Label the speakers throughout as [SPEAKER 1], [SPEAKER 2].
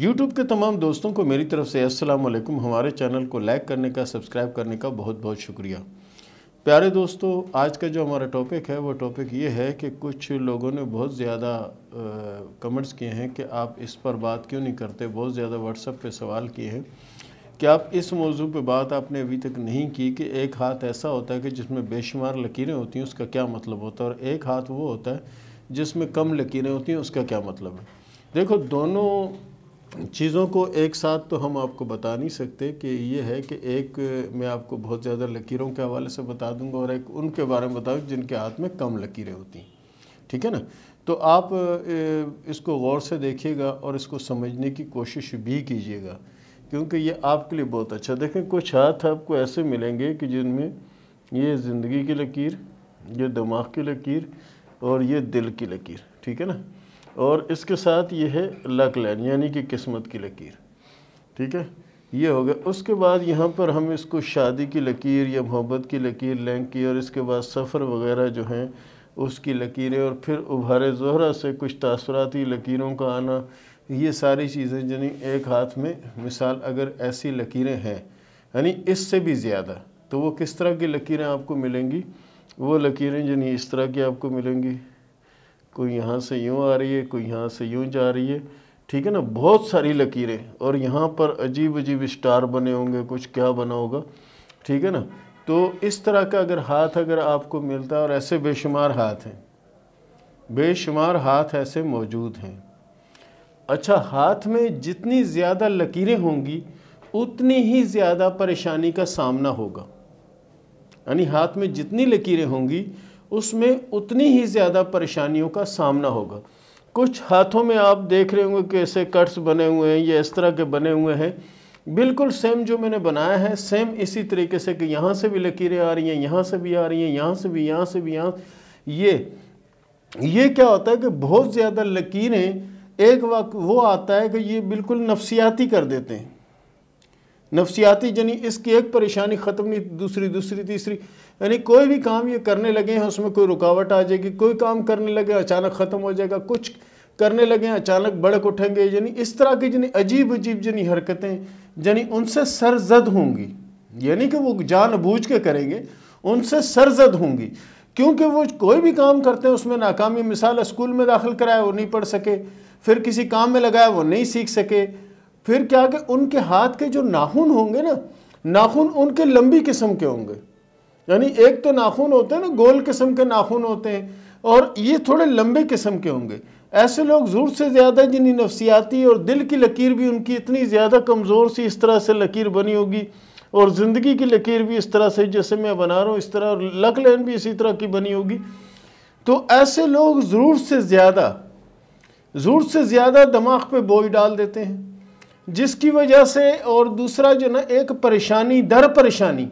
[SPEAKER 1] YouTube के तमाम दोस्तों को मेरी तरफ से अस्सलाम वालेकुम हमारे चैनल को लाइक करने का सब्सक्राइब करने का बहुत बहुत शुक्रिया प्यारे दोस्तों आज का जो हमारा टॉपिक है वो टॉपिक ये है कि कुछ लोगों ने बहुत ज़्यादा कमेंट्स किए हैं कि आप इस पर बात क्यों नहीं करते बहुत ज़्यादा व्हाट्सअप पे सवाल किए हैं कि आप इस मौजू पे बात आपने अभी तक नहीं की कि एक हाथ ऐसा होता है कि जिसमें बेशुमार लकीरें होती हैं उसका क्या मतलब होता है और एक हाथ वो होता है जिसमें कम लकीरें होती हैं उसका क्या मतलब है देखो दोनों चीज़ों को एक साथ तो हम आपको बता नहीं सकते कि ये है कि एक मैं आपको बहुत ज़्यादा लकीरों के हवाले से बता दूंगा और एक उनके बारे में बताऊँ जिनके हाथ में कम लकीरें होती हैं ठीक है ना तो आप इसको गौर से देखिएगा और इसको समझने की कोशिश भी कीजिएगा क्योंकि ये आपके लिए बहुत अच्छा देखें कुछ हाथ आपको ऐसे मिलेंगे कि जिनमें ये ज़िंदगी की लकीर ये दिमाग की लकीर और ये दिल की लकीर ठीक है ना और इसके साथ ये है लक लैन यानी कि किस्मत की लकीर ठीक है ये हो गया उसके बाद यहाँ पर हम इसको शादी की लकीर या मोहब्बत की लकीर लैंक की और इसके बाद सफ़र वगैरह जो हैं उसकी लकीरें और फिर उभारे जहरा से कुछ तासराती लकीरों का आना ये सारी चीज़ें यानी एक हाथ में मिसाल अगर ऐसी लकीरें हैं यानी इससे भी ज़्यादा तो वो किस तरह की लकीरें आपको मिलेंगी वो लकीरें यानी इस तरह की आपको मिलेंगी कोई यहाँ से यूँ आ रही है कोई यहाँ से यूँ जा रही है ठीक है ना बहुत सारी लकीरें और यहाँ पर अजीब अजीब स्टार बने होंगे कुछ क्या बना होगा ठीक है ना तो इस तरह का अगर हाथ अगर आपको मिलता है और ऐसे बेशुमार हाथ हैं बेशुमार हाथ ऐसे मौजूद हैं अच्छा हाथ में जितनी ज़्यादा लकीरें होंगी उतनी ही ज़्यादा परेशानी का सामना होगा यानी हाथ में जितनी लकीरें होंगी उसमें उतनी ही ज़्यादा परेशानियों का सामना होगा कुछ हाथों में आप देख रहे होंगे कि ऐसे कट्स बने हुए हैं या इस तरह के बने हुए हैं बिल्कुल सेम जो मैंने बनाया है सेम इसी तरीके से कि यहाँ से भी लकीरें आ रही हैं यहाँ से भी आ रही हैं यहाँ से भी यहाँ से भी यहाँ ये ये क्या होता है कि बहुत ज़्यादा लकीरें एक वक्त वो आता है कि ये बिल्कुल नफसियाती कर देते हैं नफसियाती यानी इसकी एक परेशानी ख़त्म नहीं दूसरी दूसरी तीसरी यानी कोई भी काम ये करने लगे हैं उसमें कोई रुकावट आ जाएगी कोई काम करने लगे अचानक ख़त्म हो जाएगा कुछ करने लगे अचानक भड़क उठेंगे यानी इस तरह की यानी अजीब अजीब यानी हरकतें यानी उनसे सरजद होंगी यानी कि वो जानबूझ के करेंगे उनसे सरजद होंगी क्योंकि वो कोई भी काम करते हैं उसमें नाकामी मिसाल स्कूल में दाखिल कराया वो नहीं पढ़ सके फिर किसी काम में लगाया वो नहीं सीख सके फिर क्या कि उनके हाथ के जो नाखून होंगे ना नाखून उनके लंबी किस्म के होंगे यानी एक तो नाखून होते हैं ना गोल किस्म के नाखून होते हैं और ये थोड़े लंबे किस्म के होंगे ऐसे लोग ज़ोर से ज़्यादा जिन्हें नफसियाती और दिल की लकीर भी उनकी इतनी ज़्यादा कमज़ोर सी इस तरह से लकीर बनी होगी और ज़िंदगी की लकीर भी इस तरह से जैसे मैं बना रहा हूँ इस तरह और लक लैन भी इसी तरह की बनी होगी तो ऐसे लोग जोर से ज़्यादा जोर से ज़्यादा दिमाग पे बोझ डाल देते हैं जिसकी वजह से और दूसरा जो ना एक परेशानी दर परेशानी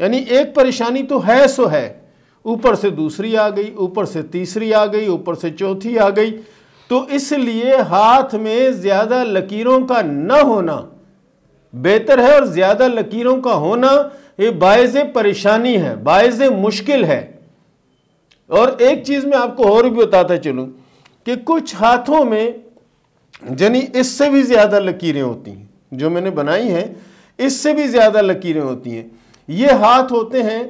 [SPEAKER 1] यानी एक परेशानी तो है सो है ऊपर से दूसरी आ गई ऊपर से तीसरी आ गई ऊपर से चौथी आ गई तो इसलिए हाथ में ज़्यादा लकीरों का न होना बेहतर है और ज़्यादा लकीरों का होना ये बायज़ परेशानी है बायज़ मुश्किल है और एक चीज़ मैं आपको और भी बताता चलूं कि कुछ हाथों में यानी इससे भी ज़्यादा लकीरें होती हैं जो मैंने बनाई हैं इससे भी ज़्यादा लकीरें होती हैं ये हाथ होते हैं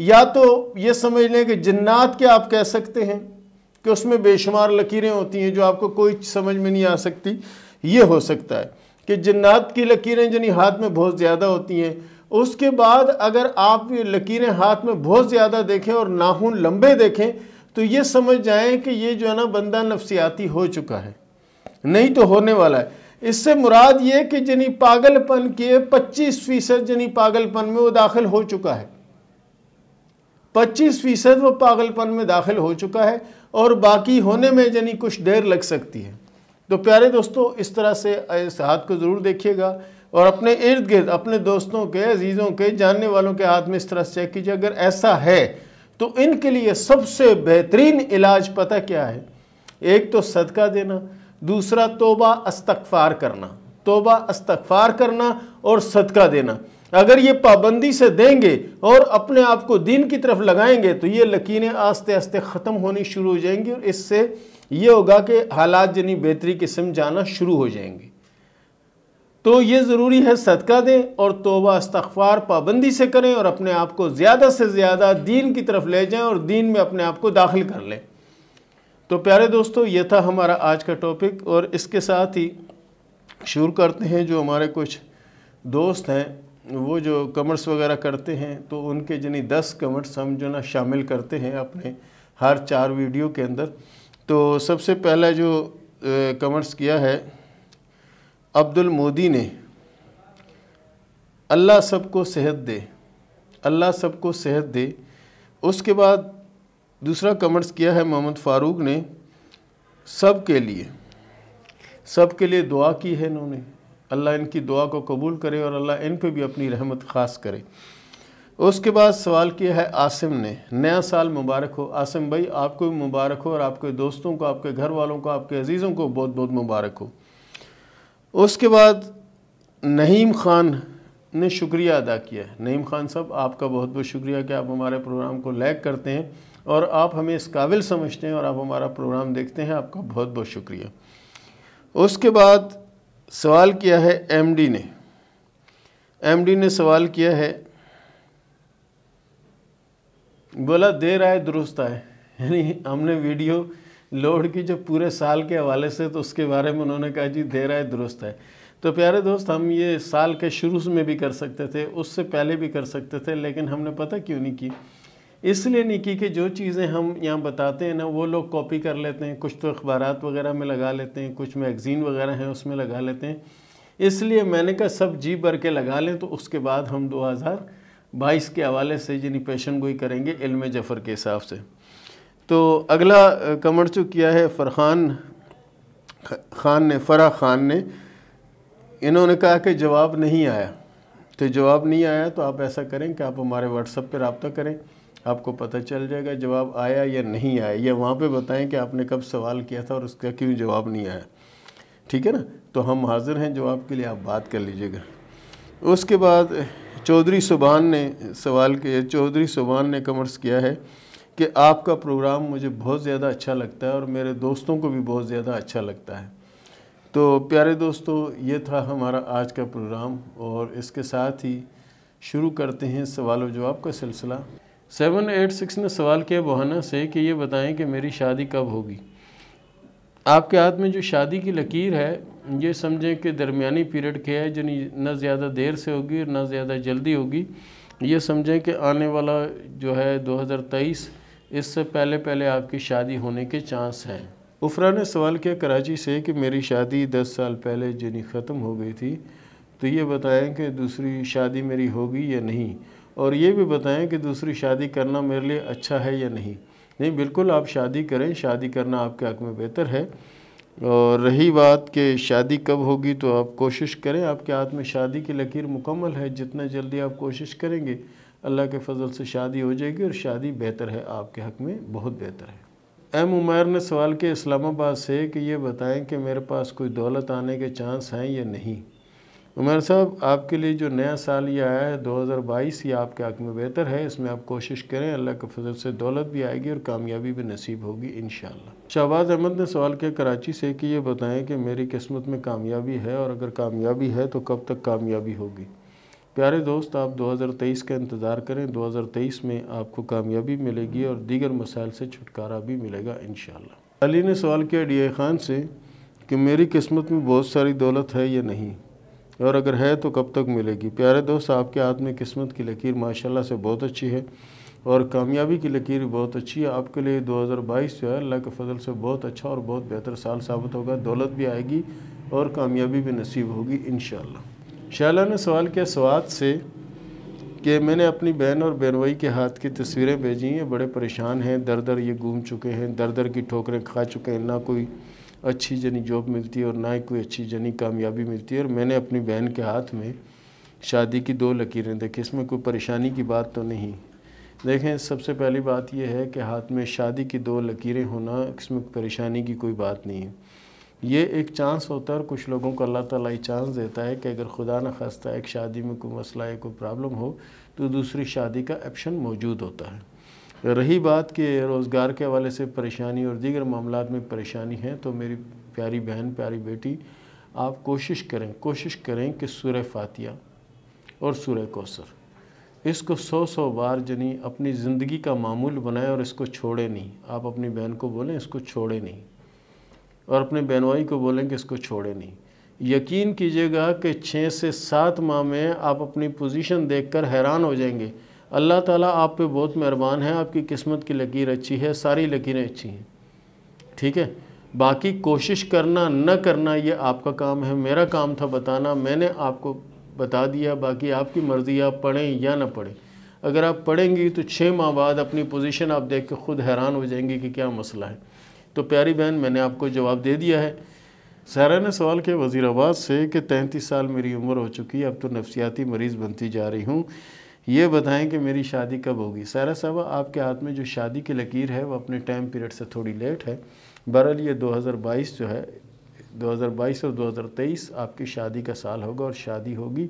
[SPEAKER 1] या तो ये समझ लें कि जन्नात के आप कह सकते हैं कि उसमें बेशुमार लकीरें होती हैं जो आपको कोई समझ में नहीं आ सकती ये हो सकता है कि जन्नात की लकीरें यानी हाथ में बहुत ज़्यादा होती हैं उसके बाद अगर आप ये लकीरें हाथ में बहुत ज़्यादा देखें और नाखून लंबे देखें तो ये समझ जाएं कि ये जो है ना बंदा नफसियाती हो चुका है नहीं तो होने वाला है इससे मुराद ये कि जनी पागलपन के 25 फ़ीसद जनी पागलपन में वो दाखिल हो चुका है 25 फ़ीसद वो पागलपन में दाखिल हो चुका है और बाकी होने में जनी कुछ देर लग सकती है तो प्यारे दोस्तों इस तरह से इस हाथ को ज़रूर देखिएगा और अपने इर्द गिर्द अपने दोस्तों के अजीज़ों के जानने वालों के हाथ में इस तरह से चेक कीजिए अगर ऐसा है तो इनके लिए सबसे बेहतरीन इलाज पता क्या है एक तो सदका देना दूसरा तोबा अस्तकफ़ार करना तोबा अस्तकफ़ार करना और सदका देना अगर ये पाबंदी से देंगे और अपने आप को दीन की तरफ लगाएंगे तो ये लकीरें आस्ते आस्ते ख़त्म होनी शुरू हो जाएंगी और इससे ये होगा कि हालात जनी बेहतरी किस्म जाना शुरू हो जाएंगे तो ये ज़रूरी है सदका दें और तोबा इस्तफ़ार पाबंदी से करें और अपने आप को ज़्यादा से ज़्यादा दीन की तरफ ले जाएं और दीन में अपने आप को दाखिल कर लें तो प्यारे दोस्तों ये था हमारा आज का टॉपिक और इसके साथ ही शुरू करते हैं जो हमारे कुछ दोस्त हैं वो जो कमर्स वगैरह करते हैं तो उनके जिन्हें दस कमर्स हम जो ना शामिल करते हैं अपने हर चार वीडियो के अंदर तो सबसे पहला जो कमर्स किया है अब्दुल मोदी ने अल्लाह सबको सेहत दे अल्लाह सबको सेहत दे उसके बाद दूसरा कमेंट्स किया है मोहम्मद फारूक ने सब के लिए सब के लिए दुआ की है इन्होंने अल्लाह इनकी दुआ को कबूल करे और अल्लाह इन पे भी अपनी रहमत ख़ास करे उसके बाद सवाल किया है आसिम ने नया साल मुबारक हो आसिम भाई आपको भी मुबारक हो और आपके दोस्तों को आपके घर वालों को आपके अज़ीज़ों को बहुत बहुत मुबारक हो उसके बाद नहीम ख़ान ने शुक्रिया अदा किया है नहीम ख़ान साहब आपका बहुत बहुत शुक्रिया कि आप हमारे प्रोग्राम को लैक करते हैं और आप हमें इस काबिल समझते हैं और आप हमारा प्रोग्राम देखते हैं आपका बहुत बहुत शुक्रिया उसके बाद सवाल किया है एमडी ने एमडी ने सवाल किया है बोला देर आए दुरुस्त आए यानी हमने वीडियो लोड की जो पूरे साल के हवाले से तो उसके बारे में उन्होंने कहा जी देर आए दुरुस्त है तो प्यारे दोस्त हम ये साल के शुरू में भी कर सकते थे उससे पहले भी कर सकते थे लेकिन हमने पता क्यों नहीं की इसलिए नहीं की कि जो चीज़ें हम यहाँ बताते हैं ना वो लोग कॉपी कर लेते हैं कुछ तो अखबार वगैरह में लगा लेते हैं कुछ मैगज़ीन वगैरह हैं उसमें लगा लेते हैं इसलिए मैंने कहा सब जी भर के लगा लें तो उसके बाद हम 2022 के हवाले से जिन्हें पेशन गोई करेंगे इल्म जफ़र के हिसाब से तो अगला कमर जो किया है फरहान खान ने फ़रा खान ने इन्होंने कहा कि जवाब नहीं आया तो जवाब नहीं आया तो आप ऐसा करें कि आप हमारे व्हाट्सअप पर रबता करें आपको पता चल जाएगा जवाब आया या नहीं आया या वहाँ पे बताएं कि आपने कब सवाल किया था और उसका क्यों जवाब नहीं आया ठीक है ना तो हम हाज़िर हैं जवाब के लिए आप बात कर लीजिएगा उसके बाद चौधरी सुबान ने सवाल किया चौधरी सुबान ने कमर्स किया है कि आपका प्रोग्राम मुझे बहुत ज़्यादा अच्छा लगता है और मेरे दोस्तों को भी बहुत ज़्यादा अच्छा लगता है तो प्यारे दोस्तों ये था हमारा आज का प्रोग्राम और इसके साथ ही शुरू करते हैं सवाल व जवाब का सिलसिला सेवन एट सिक्स ने सवाल किया बहाना से कि ये बताएं कि मेरी शादी कब होगी आपके हाथ में जो शादी की लकीर है ये समझें कि दरमिया पीरियड के है जिन ना ज़्यादा देर से होगी और ना ज़्यादा जल्दी होगी ये समझें कि आने वाला जो है 2023 इससे पहले पहले आपकी शादी होने के चांस हैं उफरा ने सवाल किया कराची से कि मेरी शादी 10 साल पहले जिन्हें ख़त्म हो गई थी तो ये बताएं कि दूसरी शादी मेरी होगी या नहीं और ये भी बताएं कि दूसरी शादी करना मेरे लिए अच्छा है या नहीं नहीं बिल्कुल आप शादी करें शादी करना आपके हक में बेहतर है और रही बात कि शादी कब होगी तो आप कोशिश करें आपके हाथ में शादी की लकीर मुकम्मल है जितना जल्दी आप कोशिश करेंगे अल्लाह के फजल से शादी हो जाएगी और शादी बेहतर है आपके हक में बहुत बेहतर है एम उमैर ने सवाल किया इस्लामाबाद से कि ये बताएं कि मेरे पास कोई दौलत आने के चांस हैं या नहीं उमर साहब आपके लिए जो नया साल ये आया है 2022 ये आपके हक में बेहतर है इसमें आप कोशिश करें अल्लाह के फजल से दौलत भी आएगी और कामयाबी भी नसीब होगी इन शहबाज अहमद ने सवाल किया कराची से कि ये बताएं कि मेरी किस्मत में कामयाबी है और अगर कामयाबी है तो कब तक कामयाबी होगी प्यारे दोस्त आप 2023 का इंतज़ार करें 2023 में आपको कामयाबी मिलेगी और दीगर मसाइल से छुटकारा भी मिलेगा इन अली ने सवाल किया डी खान से कि मेरी किस्मत में बहुत सारी दौलत है या नहीं और अगर है तो कब तक मिलेगी प्यारे दोस्त आपके हाथ में किस्मत की लकीर माशाल्लाह से बहुत अच्छी है और कामयाबी की लकीर बहुत अच्छी है आपके लिए 2022 जो है अल्लाह के फजल से बहुत अच्छा और बहुत बेहतर साल साबित होगा दौलत भी आएगी और कामयाबी भी नसीब होगी इन शाला ने सवाल किया स्वाद से कि मैंने अपनी बहन और बहनोई के हाथ की तस्वीरें भेजी हैं बड़े परेशान हैं दर दर ये घूम चुके हैं दर दर की ठोकरें खा चुके हैं ना कोई अच्छी जनी जॉब मिलती है और ना ही कोई अच्छी जनी कामयाबी मिलती है और मैंने अपनी बहन के हाथ में शादी की दो लकीरें देखी इसमें कोई परेशानी की बात तो नहीं देखें सबसे पहली बात यह है कि हाथ में शादी की दो लकीरें होना इसमें परेशानी की कोई बात नहीं है ये एक चांस होता है और कुछ लोगों को अल्लाह ताला ये चांस देता है कि अगर खुदा न खास्ता एक शादी में कोई मसला या कोई प्रॉब्लम हो तो दूसरी शादी का ऑप्शन मौजूद होता है रही बात के रोज़गार के हवाले से परेशानी और दीगर मामला में परेशानी है तो मेरी प्यारी बहन प्यारी बेटी आप कोशिश करें कोशिश करें कि सुर फातिया और सुर कौसर इसको सौ सौ बार जनी अपनी ज़िंदगी का मामूल बनाएं और इसको छोड़े नहीं आप अपनी बहन को बोलें इसको छोड़े नहीं और अपने बहनवाई को बोलें कि इसको छोड़े नहीं यकीन कीजिएगा कि छः से सात माह में आप अपनी पोजीशन देखकर हैरान हो जाएंगे अल्लाह ताला आप पे बहुत मेहरबान है आपकी किस्मत की लकीर अच्छी है सारी लकीरें अच्छी हैं ठीक है बाकी कोशिश करना न करना ये आपका काम है मेरा काम था बताना मैंने आपको बता दिया बाकी आपकी मर्ज़ी आप पढ़ें या ना पढ़ें अगर आप पढ़ेंगी तो छः माह बाद अपनी पोजीशन आप देख के ख़ुद हैरान हो जाएंगी कि क्या मसला है तो प्यारी बहन मैंने आपको जवाब दे दिया है सारा ने सवाल किया वज़ीराबाद से कि तैंतीस साल मेरी उम्र हो चुकी है अब तो नफसियाती मरीज़ बनती जा रही हूँ ये बताएं कि मेरी शादी कब होगी सारा साहब आपके हाथ में जो शादी की लकीर है वो अपने टाइम पीरियड से थोड़ी लेट है बहरहाल ये 2022 जो है 2022 और 2023 आपकी शादी का साल होगा और शादी होगी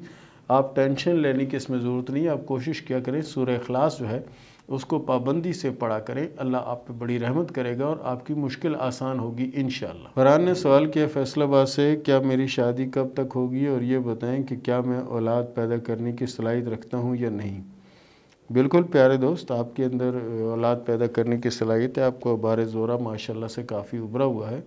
[SPEAKER 1] आप टेंशन लेने की इसमें ज़रूरत नहीं है आप कोशिश क्या करें सूर्य अखलास जो है उसको पाबंदी से पढ़ा करें अल्लाह आप पे बड़ी रहमत करेगा और आपकी मुश्किल आसान होगी इन फरहान ने सवाल किया फैसलाबाद से क्या मेरी शादी कब तक होगी और ये बताएं कि क्या मैं औलाद पैदा करने की सलाहित रखता हूँ या नहीं बिल्कुल प्यारे दोस्त आपके अंदर औलाद पैदा करने की सलाहित है आपको बार ज़ोरा माशा से काफ़ी उभरा हुआ है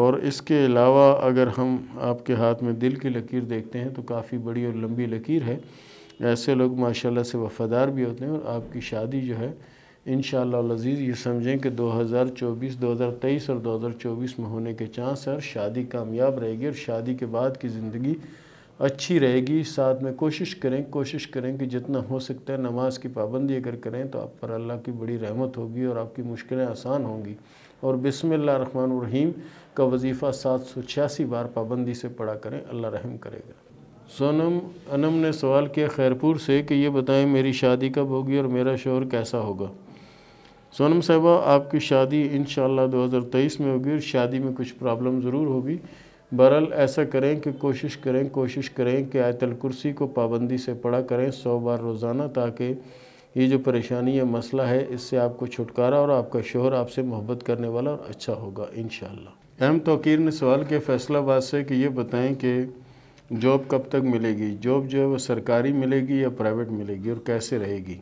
[SPEAKER 1] और इसके अलावा अगर हम आपके हाथ में दिल की लकीर देखते हैं तो काफ़ी बड़ी और लंबी लकीर है ऐसे लोग माशाल्लाह से वफ़ादार भी होते हैं और आपकी शादी जो है इन शज़ीज़ ये समझें कि 2024, 2023 और 2024 में होने के चांस है और शादी कामयाब रहेगी और शादी के बाद की ज़िंदगी अच्छी रहेगी साथ में कोशिश करें कोशिश करें कि जितना हो सकता है नमाज की पाबंदी अगर करें तो आप पर अल्लाह की बड़ी रहमत होगी और आपकी मुश्किलें आसान होंगी और रहीम का वजीफ़ा सात सौ छियासी बार पाबंदी से पढ़ा करें अल्लाह रहम करेगा सोनम अनम ने सवाल किया खैरपुर से कि ये बताएं मेरी शादी कब होगी और मेरा शोर कैसा होगा सोनम साहबा आपकी शादी इन तेईस में होगी और शादी में कुछ प्रॉब्लम ज़रूर होगी बहरल ऐसा करें कि कोशिश करें कोशिश करें कि आयतल कुर्सी को पाबंदी से पढ़ा करें सौ बार रोज़ाना ताकि ये जो परेशानी या मसला है इससे आपको छुटकारा और आपका शोहर आपसे मोहब्बत करने वाला और अच्छा होगा इन अहम तोकीर ने सवाल किया फैसलाबाद से कि ये बताएं कि जॉब कब तक मिलेगी जॉब जो है वो सरकारी मिलेगी या प्राइवेट मिलेगी और कैसे रहेगी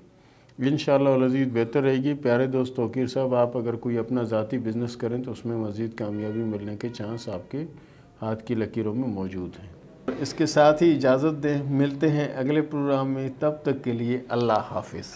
[SPEAKER 1] इन शजीद बेहतर रहेगी प्यारे दोस्त वकीर साहब आप अगर कोई अपना ज़ाती बिज़नेस करें तो उसमें मज़ीद कामयाबी मिलने के चांस आपके हाथ की लकीरों में मौजूद हैं इसके साथ ही इजाज़त दें मिलते हैं अगले प्रोग्राम में तब तक के लिए अल्लाह हाफिज़